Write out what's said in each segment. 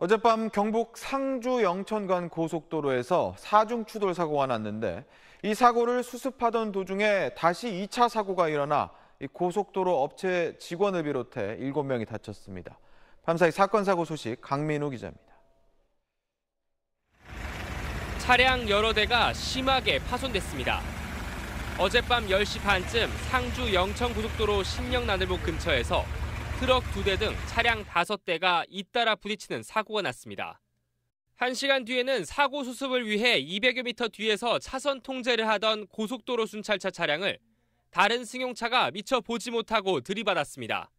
어젯밤 경북 상주 영천간 고속도로에서 사중 추돌 사고가 났는데 이 사고를 수습하던 도중에 다시 2차 사고가 일어나 고속도로 업체 직원을 비롯해 7명이 다쳤습니다. 밤사이 사건 사고 소식 강민우 기자입니다. 차량 여러 대가 심하게 파손됐습니다. 어젯밤 10시 반쯤 상주 영천 고속도로 신령나들목 근처에서 트럭 두 대 등 차량 다섯 대가 잇따라 부딪히는 사고가 났습니다. 1시간 뒤에는 사고 수습을 위해 200여 미터 뒤에서 차선 통제를 하던 고속도로 순찰차 차량을 다른 승용차가 미처 보지 못하고 들이받았습니다.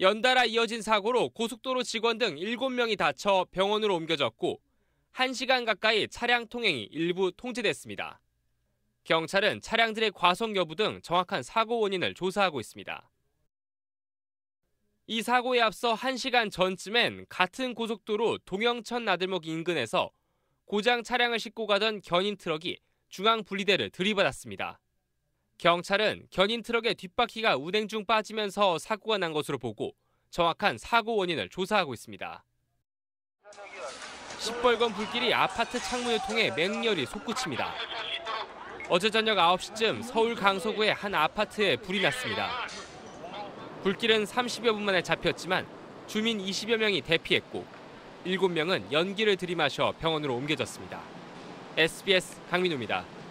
연달아 이어진 사고로 고속도로 직원 등 7명이 다쳐 병원으로 옮겨졌고 1시간 가까이 차량 통행이 일부 통제됐습니다. 경찰은 차량들의 과속 여부 등 정확한 사고 원인을 조사하고 있습니다. 이 사고에 앞서 1시간 전쯤엔 같은 고속도로 동영천 나들목 인근에서 고장 차량을 싣고 가던 견인 트럭이 중앙 분리대를 들이받았습니다. 경찰은 견인 트럭의 뒷바퀴가 운행 중 빠지면서 사고가 난 것으로 보고 정확한 사고 원인을 조사하고 있습니다. 시뻘건 불길이 아파트 창문을 통해 맹렬히 솟구칩니다. 어제 저녁 9시쯤 서울 강서구의 한 아파트에 불이 났습니다. 불길은 30여 분 만에 잡혔지만 주민 20여 명이 대피했고 7명은 연기를 들이마셔 병원으로 옮겨졌습니다. SBS 강민우입니다.